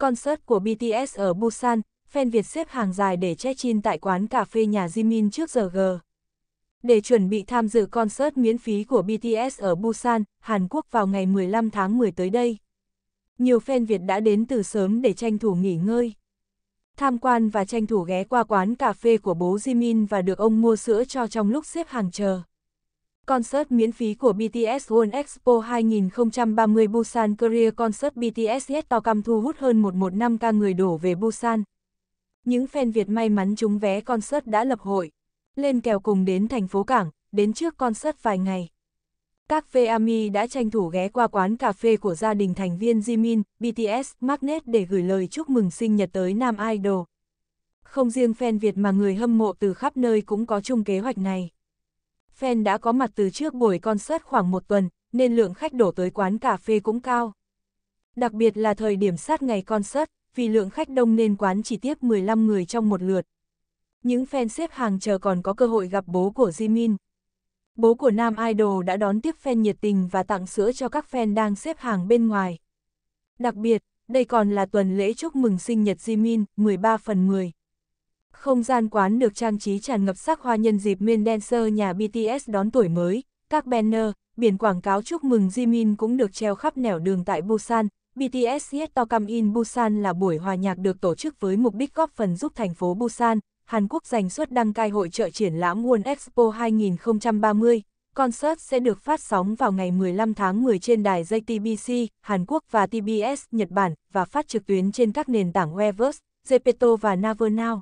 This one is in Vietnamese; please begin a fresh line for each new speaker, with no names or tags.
Concert của BTS ở Busan, fan Việt xếp hàng dài để check-in tại quán cà phê nhà Jimin trước giờ G. Để chuẩn bị tham dự concert miễn phí của BTS ở Busan, Hàn Quốc vào ngày 15 tháng 10 tới đây. Nhiều fan Việt đã đến từ sớm để tranh thủ nghỉ ngơi. Tham quan và tranh thủ ghé qua quán cà phê của bố Jimin và được ông mua sữa cho trong lúc xếp hàng chờ. Concert miễn phí của BTS World Expo 2030 Busan Korea Concert BTS Yes To Come thu hút hơn 115k người đổ về Busan. Những fan Việt may mắn trúng vé concert đã lập hội, lên kèo cùng đến thành phố Cảng, đến trước concert vài ngày. Các fan VAMI đã tranh thủ ghé qua quán cà phê của gia đình thành viên Jimin, BTS, Magnet để gửi lời chúc mừng sinh nhật tới Nam Idol. Không riêng fan Việt mà người hâm mộ từ khắp nơi cũng có chung kế hoạch này fan đã có mặt từ trước buổi concert khoảng một tuần, nên lượng khách đổ tới quán cà phê cũng cao. Đặc biệt là thời điểm sát ngày concert, vì lượng khách đông nên quán chỉ tiếp 15 người trong một lượt. Những fan xếp hàng chờ còn có cơ hội gặp bố của Jimin. Bố của nam idol đã đón tiếp fan nhiệt tình và tặng sữa cho các fan đang xếp hàng bên ngoài. Đặc biệt, đây còn là tuần lễ chúc mừng sinh nhật Jimin, 13 phần 10. Không gian quán được trang trí tràn ngập sắc hoa nhân dịp Miên Dancer nhà BTS đón tuổi mới, các banner, biển quảng cáo chúc mừng Jimin cũng được treo khắp nẻo đường tại Busan. BTS Yes To Come In Busan là buổi hòa nhạc được tổ chức với mục đích góp phần giúp thành phố Busan, Hàn Quốc giành suất đăng cai hội trợ triển lãm World Expo 2030. Concert sẽ được phát sóng vào ngày 15 tháng 10 trên đài JTBC, Hàn Quốc và TBS, Nhật Bản, và phát trực tuyến trên các nền tảng Weverse, Zepeto và Navernow.